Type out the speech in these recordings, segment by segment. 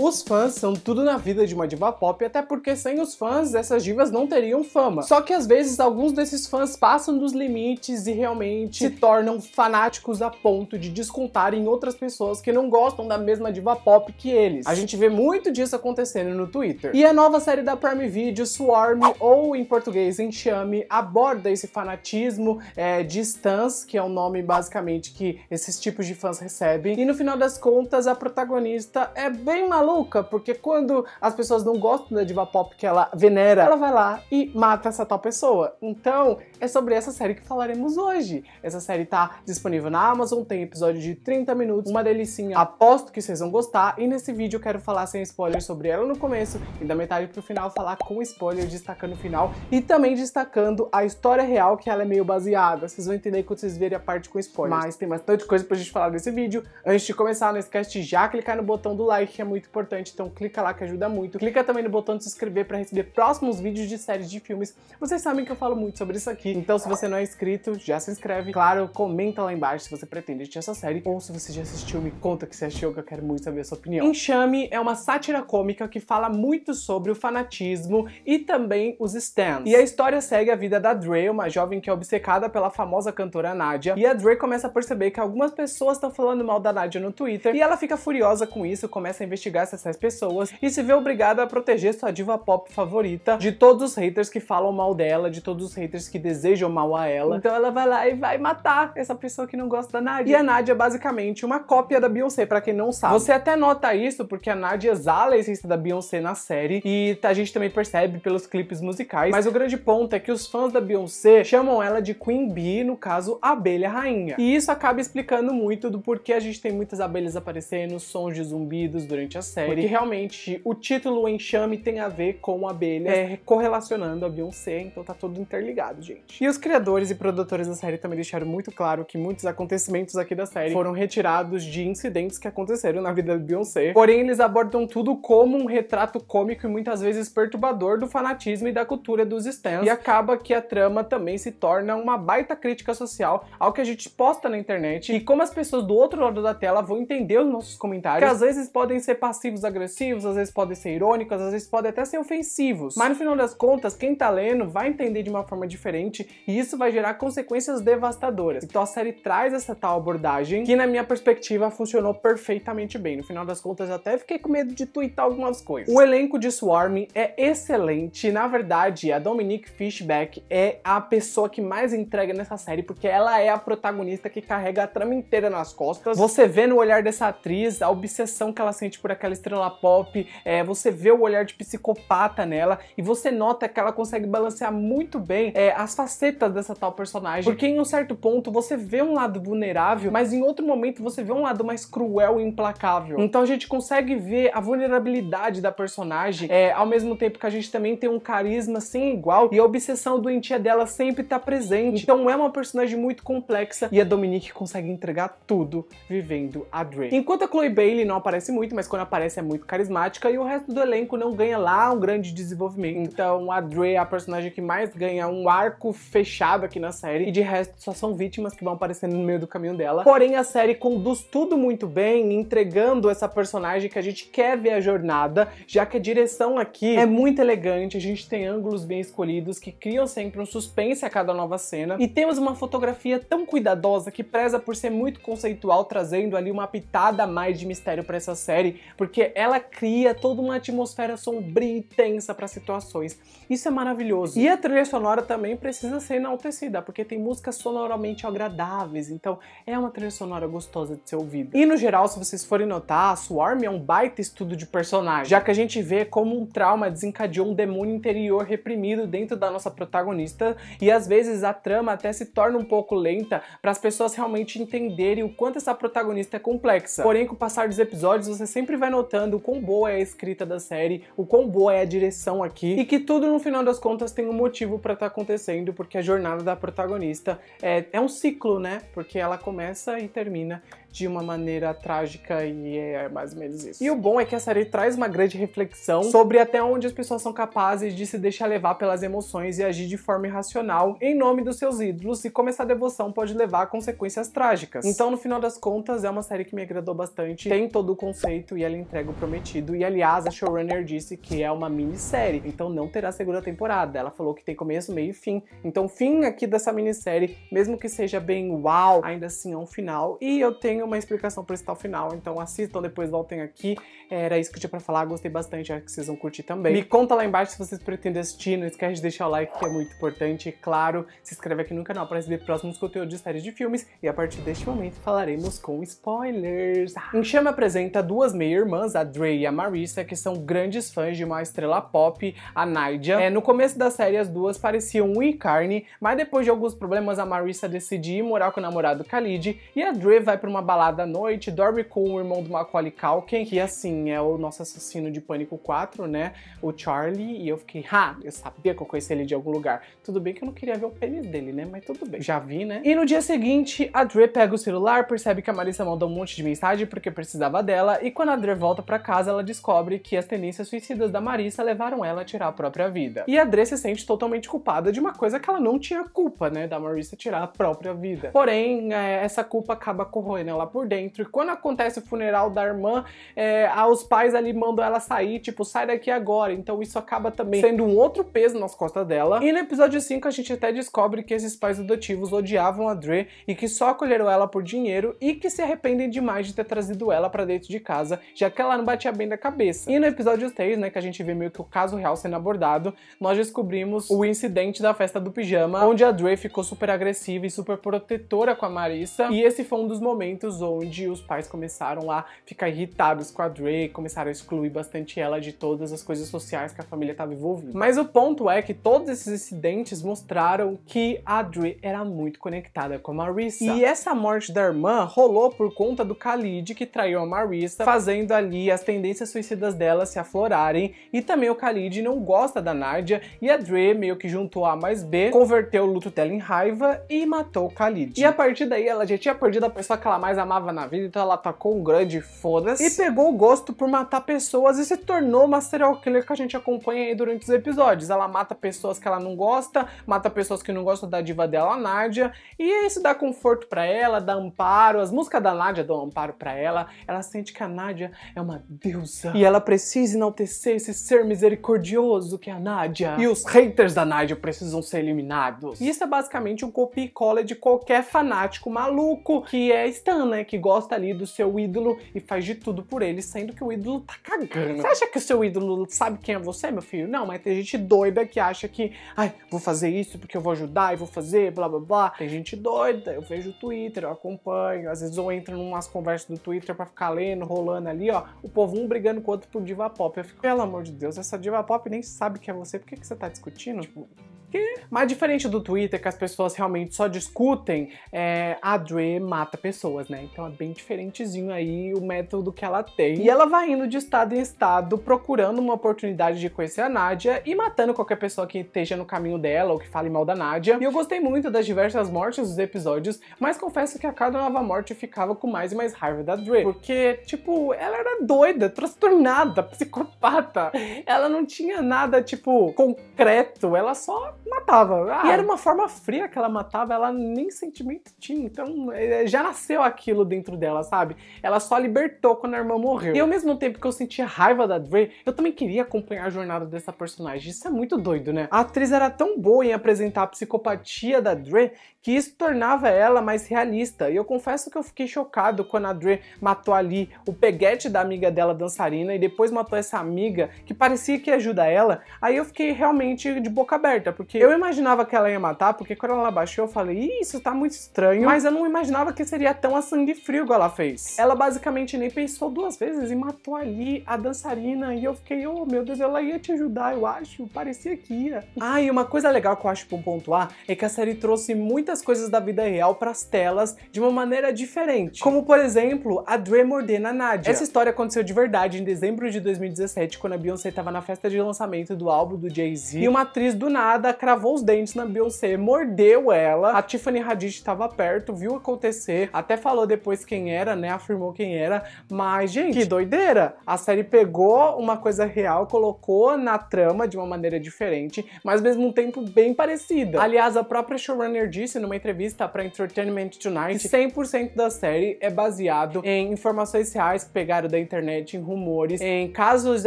Os fãs são tudo na vida de uma diva pop, até porque sem os fãs, essas divas não teriam fama. Só que às vezes alguns desses fãs passam dos limites e realmente se tornam fanáticos a ponto de descontar em outras pessoas que não gostam da mesma diva pop que eles. A gente vê muito disso acontecendo no Twitter. E a nova série da Prime Video, Swarm, ou em português Enxame, aborda esse fanatismo é, de stans, que é o nome basicamente que esses tipos de fãs recebem. E no final das contas, a protagonista é bem maluca maluca, porque quando as pessoas não gostam da diva pop que ela venera, ela vai lá e mata essa tal pessoa. Então, é sobre essa série que falaremos hoje. Essa série tá disponível na Amazon, tem episódio de 30 minutos, uma delicinha. Aposto que vocês vão gostar e nesse vídeo eu quero falar sem spoiler sobre ela no começo e da metade pro final falar com spoiler, destacando o final e também destacando a história real que ela é meio baseada. Vocês vão entender quando vocês verem a parte com spoiler. Mas tem bastante coisa pra gente falar nesse vídeo. Antes de começar, não esquece de já clicar no botão do like, que é muito importante importante, então clica lá que ajuda muito. Clica também no botão de se inscrever para receber próximos vídeos de séries de filmes. Vocês sabem que eu falo muito sobre isso aqui, então se você não é inscrito, já se inscreve. Claro, comenta lá embaixo se você pretende assistir essa série ou se você já assistiu, me conta o que você achou, que eu quero muito saber a sua opinião. Enxame é uma sátira cômica que fala muito sobre o fanatismo e também os stands. E a história segue a vida da Dre, uma jovem que é obcecada pela famosa cantora Nadia, e a Dre começa a perceber que algumas pessoas estão falando mal da Nadia no Twitter, e ela fica furiosa com isso, começa a investigar essas pessoas e se vê obrigada a proteger sua diva pop favorita de todos os haters que falam mal dela, de todos os haters que desejam mal a ela. Então ela vai lá e vai matar essa pessoa que não gosta da Nadia. E a Nadia é basicamente uma cópia da Beyoncé, para quem não sabe. Você até nota isso porque a Nadia exala é a essência da Beyoncé na série e a gente também percebe pelos clipes musicais, mas o grande ponto é que os fãs da Beyoncé chamam ela de Queen Bee, no caso, abelha rainha. E isso acaba explicando muito do porquê a gente tem muitas abelhas aparecendo, sons de zumbidos durante as série. Porque realmente o título o Enxame tem a ver com abelhas, é, correlacionando a Beyoncé, então tá tudo interligado, gente. E os criadores e produtores da série também deixaram muito claro que muitos acontecimentos aqui da série foram retirados de incidentes que aconteceram na vida de Beyoncé. Porém, eles abordam tudo como um retrato cômico e muitas vezes perturbador do fanatismo e da cultura dos stands. E acaba que a trama também se torna uma baita crítica social ao que a gente posta na internet e como as pessoas do outro lado da tela vão entender os nossos comentários, que às vezes podem ser passados passivos agressivos, às vezes podem ser irônicos, às vezes podem até ser ofensivos. Mas no final das contas, quem tá lendo vai entender de uma forma diferente e isso vai gerar consequências devastadoras. Então a série traz essa tal abordagem que, na minha perspectiva, funcionou perfeitamente bem. No final das contas, até fiquei com medo de twittar algumas coisas. O elenco de Swarm é excelente. Na verdade, a Dominique Fishback é a pessoa que mais entrega nessa série porque ela é a protagonista que carrega a trama inteira nas costas. Você vê no olhar dessa atriz a obsessão que ela sente por aquela aquela estrela pop, é, você vê o olhar de psicopata nela e você nota que ela consegue balancear muito bem é, as facetas dessa tal personagem. Porque em um certo ponto você vê um lado vulnerável, mas em outro momento você vê um lado mais cruel e implacável. Então a gente consegue ver a vulnerabilidade da personagem, é, ao mesmo tempo que a gente também tem um carisma sem igual e a obsessão doentia dela sempre tá presente. Então é uma personagem muito complexa e a Dominique consegue entregar tudo vivendo a Dre. Enquanto a Chloe Bailey não aparece muito, mas quando aparece parece é muito carismática e o resto do elenco não ganha lá um grande desenvolvimento. Então a Dre é a personagem que mais ganha um arco fechado aqui na série e de resto só são vítimas que vão aparecendo no meio do caminho dela. Porém a série conduz tudo muito bem, entregando essa personagem que a gente quer ver a jornada, já que a direção aqui é muito elegante, a gente tem ângulos bem escolhidos que criam sempre um suspense a cada nova cena e temos uma fotografia tão cuidadosa que preza por ser muito conceitual, trazendo ali uma pitada a mais de mistério para essa série, porque porque ela cria toda uma atmosfera sombria e tensa para situações. Isso é maravilhoso. E a trilha sonora também precisa ser enaltecida, porque tem músicas sonoramente agradáveis, então é uma trilha sonora gostosa de ser ouvida. E no geral, se vocês forem notar, Swarm é um baita estudo de personagem, já que a gente vê como um trauma desencadeou um demônio interior reprimido dentro da nossa protagonista e às vezes a trama até se torna um pouco lenta para as pessoas realmente entenderem o quanto essa protagonista é complexa. Porém, com o passar dos episódios, você sempre vai notar notando o quão boa é a escrita da série, o quão boa é a direção aqui, e que tudo no final das contas tem um motivo para estar tá acontecendo, porque a jornada da protagonista é, é um ciclo, né? Porque ela começa e termina de uma maneira trágica e é mais ou menos isso. E o bom é que a série traz uma grande reflexão sobre até onde as pessoas são capazes de se deixar levar pelas emoções e agir de forma irracional em nome dos seus ídolos e como essa devoção pode levar a consequências trágicas. Então, no final das contas, é uma série que me agradou bastante, tem todo o conceito e ela entrega o prometido. E aliás, a showrunner disse que é uma minissérie, então não terá segunda temporada. Ela falou que tem começo, meio e fim. Então, fim aqui dessa minissérie, mesmo que seja bem uau, ainda assim é um final. E eu tenho uma explicação para esse tal final, então assistam, depois voltem aqui. Era isso que eu tinha pra falar, gostei bastante, acho que vocês vão curtir também. Me conta lá embaixo se vocês pretendem assistir, não esquece de deixar o like que é muito importante. E claro, se inscreve aqui no canal para receber próximos conteúdos de séries de filmes. E a partir deste momento falaremos com spoilers. Enxame apresenta duas meia irmãs, a Dre e a Marissa, que são grandes fãs de uma estrela pop, a Nydia. É, no começo da série, as duas pareciam um e carne, mas depois de alguns problemas, a Marissa decide ir morar com o namorado Khalid, e a Dre vai pra uma balada à noite, dorme com o irmão do Macaulay Culkin, que assim, é o nosso assassino de Pânico 4, né, o Charlie, e eu fiquei, ha, eu sabia que eu conhecia ele de algum lugar. Tudo bem que eu não queria ver o pênis dele, né, mas tudo bem. Já vi, né? E no dia seguinte, a Dre pega o celular, percebe que a Marissa mandou um monte de mensagem porque precisava dela, e quando a Dre volta para casa, ela descobre que as tendências suicidas da Marissa levaram ela a tirar a própria vida. E a Dre se sente totalmente culpada de uma coisa que ela não tinha culpa, né, da Marissa tirar a própria vida. Porém, é, essa culpa acaba corroendo ela por dentro. E quando acontece o funeral da irmã, é, ah, os pais ali mandam ela sair, tipo, sai daqui agora. Então isso acaba também sendo um outro peso nas costas dela. E no episódio 5 a gente até descobre que esses pais adotivos odiavam a Dre e que só acolheram ela por dinheiro e que se arrependem demais de ter trazido ela para dentro de casa, já aquela não batia bem da cabeça. E no episódio 3, né, que a gente vê meio que o caso real sendo abordado, nós descobrimos o incidente da festa do pijama, onde a Dre ficou super agressiva e super protetora com a Marissa, e esse foi um dos momentos onde os pais começaram a ficar irritados com a Dre, começaram a excluir bastante ela de todas as coisas sociais que a família estava envolvida. Mas o ponto é que todos esses incidentes mostraram que a Dre era muito conectada com a Marissa. E essa morte da irmã rolou por conta do Khalid, que traiu a Marissa, fazendo a ali as tendências suicidas dela se aflorarem e também o Khalid não gosta da Nardia e a Dre meio que juntou A mais B, converteu o luto dela em raiva e matou o Khalid. E a partir daí ela já tinha perdido a pessoa que ela mais amava na vida, então ela tacou um grande foda-se e pegou o gosto por matar pessoas e se tornou uma serial killer que a gente acompanha aí durante os episódios. Ela mata pessoas que ela não gosta, mata pessoas que não gostam da diva dela, a Nádia, e isso dá conforto para ela, dá amparo, as músicas da Nádia dão amparo para ela, ela sente que a Nádia é uma deusa. E ela precisa enaltecer esse ser misericordioso que é a Nádia. E os haters da Nádia precisam ser eliminados. E isso é basicamente um copia e cola de qualquer fanático maluco que é Stan, né? Que gosta ali do seu ídolo e faz de tudo por ele, sendo que o ídolo tá cagando. Você acha que o seu ídolo sabe quem é você, meu filho? Não, mas tem gente doida que acha que, ai, vou fazer isso porque eu vou ajudar e vou fazer, blá blá blá. Tem gente doida, eu vejo o Twitter, eu acompanho, às vezes eu entro em umas conversas do Twitter para ficar lendo, rolando ali, ó ó, o povo um brigando com o outro por diva pop. Eu fico, pelo amor de Deus, essa diva pop nem sabe que é você, por que, que você tá discutindo? Tipo, que... Mas diferente do Twitter, que as pessoas realmente só discutem, é, a Dre mata pessoas, né? Então é bem diferentezinho aí o método que ela tem. E ela vai indo de estado em estado, procurando uma oportunidade de conhecer a Nádia e matando qualquer pessoa que esteja no caminho dela ou que fale mal da Nádia. E eu gostei muito das diversas mortes dos episódios, mas confesso que a cada nova morte eu ficava com mais e mais raiva da Dre. Porque, tipo, ela era doida, transtornada, psicopata. Ela não tinha nada, tipo, concreto. Ela só matava. Ah, e era uma forma fria que ela matava, ela nem sentimento tinha. Então, é, é, já nasceu aquilo dentro dela, sabe? Ela só libertou quando a irmã morreu. E ao mesmo tempo que eu sentia raiva da Dre, eu também queria acompanhar a jornada dessa personagem. Isso é muito doido, né? A atriz era tão boa em apresentar a psicopatia da Dre que isso tornava ela mais realista. E eu confesso que eu fiquei chocado quando a Dre matou ali o peguete da amiga dela dançarina e depois matou essa amiga que parecia que ia ajudar ela. Aí eu fiquei realmente de boca aberta, porque eu imaginava que ela ia matar, porque quando ela baixou, eu falei, isso tá muito estranho. Mas eu não imaginava que seria tão a sangue frio que ela fez. Ela basicamente nem pensou duas vezes e matou ali a dançarina. E eu fiquei, oh meu Deus, ela ia te ajudar, eu acho. Parecia que ia. Ah, e uma coisa legal que eu acho pra pontuar é que a série trouxe muitas coisas da vida real pras telas de uma maneira diferente. Como, por exemplo, a Dre morder a Nadia. Essa história aconteceu de verdade em dezembro de 2017, quando a Beyoncé tava na festa de lançamento do álbum do Jay-Z. E uma atriz do nada cravou os dentes na Beyoncé, mordeu ela. A Tiffany Haddish estava perto, viu acontecer, até falou depois quem era, né? Afirmou quem era. Mas, gente, que doideira! A série pegou uma coisa real, colocou na trama de uma maneira diferente, mas ao mesmo tempo bem parecida. Aliás, a própria showrunner disse numa entrevista para Entertainment Tonight que 100% da série é baseado em informações reais que pegaram da internet, em rumores, em casos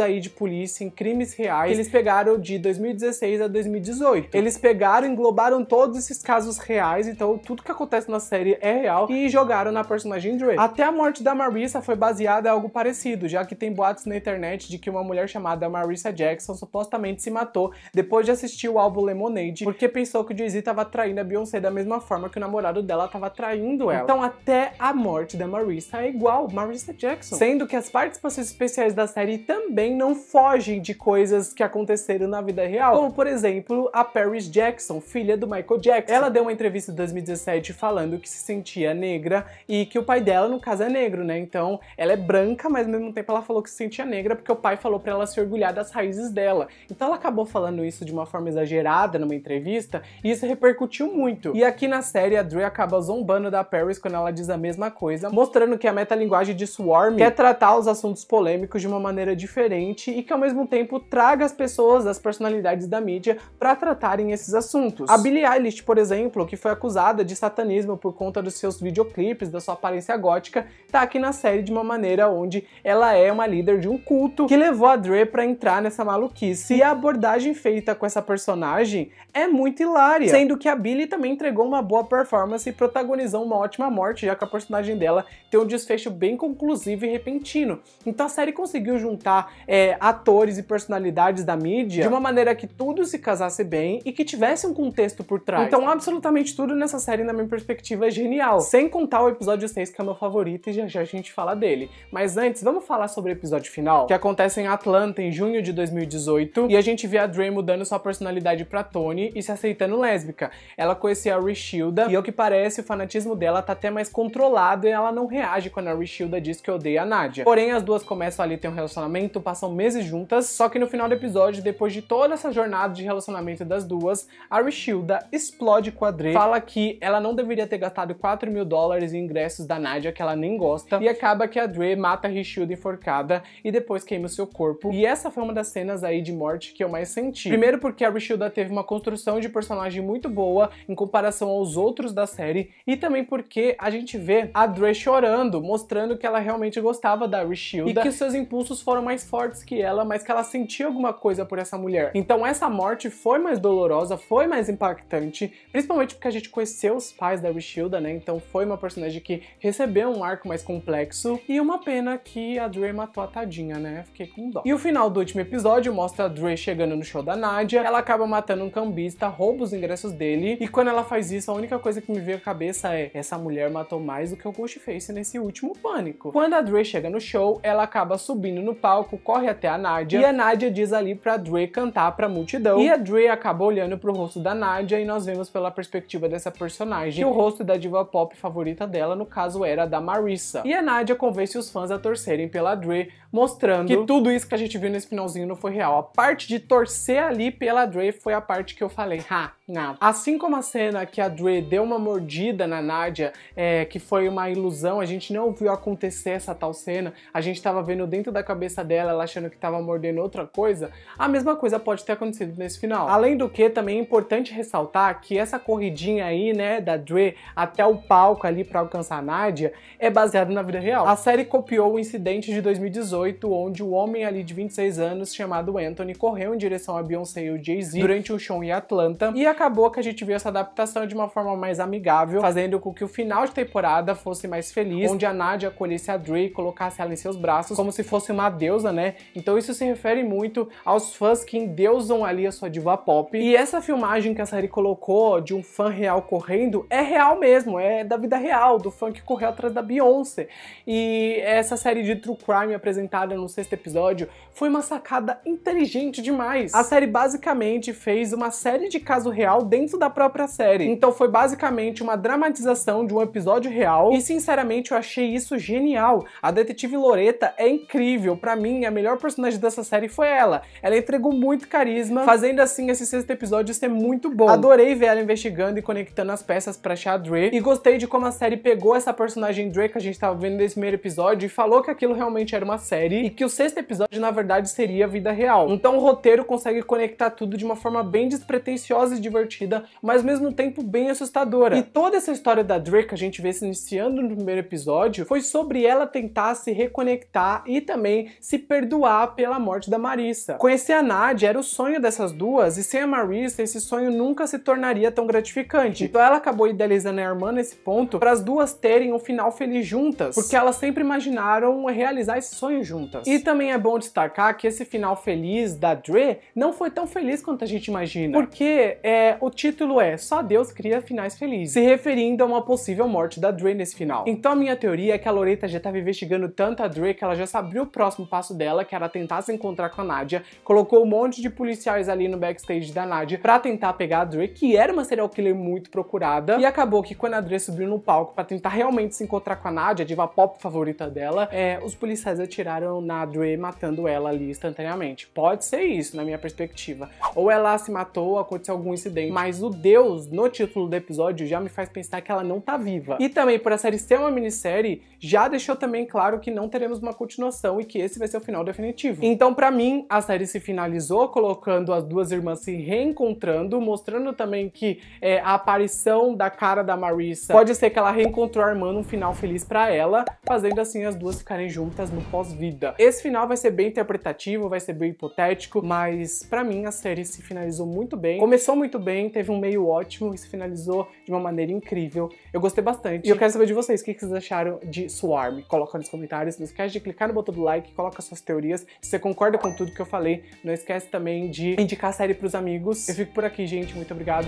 aí de polícia, em crimes reais que eles pegaram de 2016 a 2018 muito. Eles pegaram, englobaram todos esses casos reais, então tudo que acontece na série é real, e jogaram na personagem Dre. Até a morte da Marissa foi baseada em algo parecido, já que tem boatos na internet de que uma mulher chamada Marissa Jackson supostamente se matou depois de assistir o álbum Lemonade, porque pensou que o Jay-Z tava traindo a Beyoncé da mesma forma que o namorado dela tava traindo ela. Então até a morte da Marissa é igual, Marissa Jackson. Sendo que as participações especiais da série também não fogem de coisas que aconteceram na vida real, como por exemplo, a Paris Jackson, filha do Michael Jackson. Ela deu uma entrevista em 2017 falando que se sentia negra e que o pai dela, no caso, é negro, né? Então, ela é branca, mas ao mesmo tempo ela falou que se sentia negra porque o pai falou para ela se orgulhar das raízes dela. Então, ela acabou falando isso de uma forma exagerada numa entrevista e isso repercutiu muito. E aqui na série, a Drew acaba zombando da Paris quando ela diz a mesma coisa, mostrando que a metalinguagem de Swarm quer tratar os assuntos polêmicos de uma maneira diferente e que ao mesmo tempo traga as pessoas, as personalidades da mídia para tratar tratarem esses assuntos. A Billie Eilish, por exemplo, que foi acusada de satanismo por conta dos seus videoclipes, da sua aparência gótica, tá aqui na série de uma maneira onde ela é uma líder de um culto que levou a Dre para entrar nessa maluquice. E a abordagem feita com essa personagem é muito hilária, sendo que a Billie também entregou uma boa performance e protagonizou uma ótima morte, já que a personagem dela tem um desfecho bem conclusivo e repentino. Então a série conseguiu juntar é, atores e personalidades da mídia de uma maneira que tudo se casasse bem e que tivesse um contexto por trás. Então, absolutamente tudo nessa série, na minha perspectiva, é genial. Sem contar o episódio 6, que é o meu favorito, e já já a gente fala dele. Mas antes, vamos falar sobre o episódio final, que acontece em Atlanta, em junho de 2018, e a gente vê a Dre mudando sua personalidade pra Tony e se aceitando lésbica. Ela conhecia a Rishilda, e ao que parece, o fanatismo dela tá até mais controlado e ela não reage quando a Rishilda diz que odeia a Nadia. Porém, as duas começam ali ter um relacionamento, passam meses juntas, só que no final do episódio, depois de toda essa jornada de relacionamento das das duas, a Rishilda explode quadril, fala que ela não deveria ter gastado 4 mil dólares em ingressos da Nadia, que ela nem gosta, e acaba que a Dre mata a Rishilda enforcada e depois queima o seu corpo. E essa foi uma das cenas aí de morte que eu mais senti. Primeiro porque a Rishilda teve uma construção de personagem muito boa em comparação aos outros da série, e também porque a gente vê a Dre chorando, mostrando que ela realmente gostava da Rishilda e que seus impulsos foram mais fortes que ela, mas que ela sentia alguma coisa por essa mulher. Então essa morte foi mais dolorosa dolorosa, foi mais impactante, principalmente porque a gente conheceu os pais da Rishilda, né? Então foi uma personagem que recebeu um arco mais complexo. E uma pena que a Dre matou a tadinha, né? Fiquei com dó. E o final do último episódio mostra a Dre chegando no show da Nadia. Ela acaba matando um cambista, rouba os ingressos dele. E quando ela faz isso, a única coisa que me veio à cabeça é: essa mulher matou mais do que o Ghostface nesse último pânico. Quando a Dre chega no show, ela acaba subindo no palco, corre até a Nadia. E a Nadia diz ali pra Dre cantar pra multidão. E a Dre acaba acaba olhando pro rosto da Nadia e nós vemos pela perspectiva dessa personagem que o rosto da diva pop favorita dela, no caso, era da Marissa. E a Nadia convence os fãs a torcerem pela Dre, mostrando que tudo isso que a gente viu nesse finalzinho não foi real. A parte de torcer ali pela Dre foi a parte que eu falei, ha, não. Assim como a cena que a Dre deu uma mordida na Nadia, é, que foi uma ilusão, a gente não viu acontecer essa tal cena, a gente estava vendo dentro da cabeça dela, ela achando que estava mordendo outra coisa, a mesma coisa pode ter acontecido nesse final. Além do que, também é importante ressaltar que essa corridinha aí, né, da Dre até o palco ali para alcançar a Nadia, é baseada na vida real. A série copiou o incidente de 2018, onde o homem ali de 26 anos, chamado Anthony, correu em direção a Beyoncé e o Jay-Z durante um show em Atlanta e a acabou que a gente viu essa adaptação de uma forma mais amigável, fazendo com que o final de temporada fosse mais feliz, onde a Nadia acolhesse a Dre e colocasse ela em seus braços como se fosse uma deusa, né? Então isso se refere muito aos fãs que endeusam ali a sua diva pop. E essa filmagem que a série colocou de um fã real correndo é real mesmo, é da vida real, do fã que correu atrás da Beyoncé. E essa série de True Crime apresentada no sexto episódio foi uma sacada inteligente demais. A série basicamente fez uma série de casos real dentro da própria série. Então foi basicamente uma dramatização de um episódio real e sinceramente eu achei isso genial. A detetive Loreta é incrível, para mim a melhor personagem dessa série foi ela. Ela entregou muito carisma, fazendo assim esse sexto episódio ser muito bom. Adorei ver ela investigando e conectando as peças para achar a Dre e gostei de como a série pegou essa personagem Dre que a gente tava vendo nesse primeiro episódio e falou que aquilo realmente era uma série e que o sexto episódio na verdade seria a vida real. Então o roteiro consegue conectar tudo de uma forma bem despretensiosa e divertida, mas mesmo tempo bem assustadora. E toda essa história da Drake que a gente vê se iniciando no primeiro episódio foi sobre ela tentar se reconectar e também se perdoar pela morte da Marissa. Conhecer a Nadia era o sonho dessas duas e sem a Marissa esse sonho nunca se tornaria tão gratificante. Então ela acabou idealizando a irmã nesse ponto para as duas terem um final feliz juntas, porque elas sempre imaginaram realizar esse sonho juntas. E também é bom destacar que esse final feliz da Dre não foi tão feliz quanto a gente imagina, porque é, o título é Só Deus Cria Finais Felizes, se referindo a uma possível morte da Dre nesse final. Então a minha teoria é que a Loreta já estava investigando tanto a Dre que ela já sabia o próximo passo dela, que era tentar se encontrar com a Nadia, colocou um monte de policiais ali no backstage da Nadia pra tentar pegar a Dre, que era uma serial killer muito procurada, e acabou que quando a Dre subiu no palco pra tentar realmente se encontrar com a Nadia, a diva pop favorita dela, é, os policiais atiraram na Dre, matando ela ali instantaneamente. Pode ser isso, na minha perspectiva. Ou ela se matou, aconteceu algum incidente acidente, mas o Deus no título do episódio já me faz pensar que ela não tá viva. E também por a série ser uma minissérie, já deixou também claro que não teremos uma continuação e que esse vai ser o final definitivo. Então, para mim, a série se finalizou colocando as duas irmãs se reencontrando, mostrando também que é, a aparição da cara da Marissa pode ser que ela reencontrou a irmã num final feliz para ela, fazendo assim as duas ficarem juntas no pós-vida. Esse final vai ser bem interpretativo, vai ser bem hipotético, mas para mim a série se finalizou muito bem. Começou muito bem, teve um meio ótimo, e se finalizou de uma maneira incrível. Eu gostei bastante. E eu quero saber de vocês o que vocês acharam de Swarm. Coloca nos comentários, não esquece de clicar no botão do like, coloca suas teorias. Se você concorda com tudo que eu falei, não esquece também de indicar a série pros amigos. Eu fico por aqui, gente. Muito obrigado.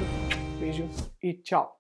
Beijo e tchau.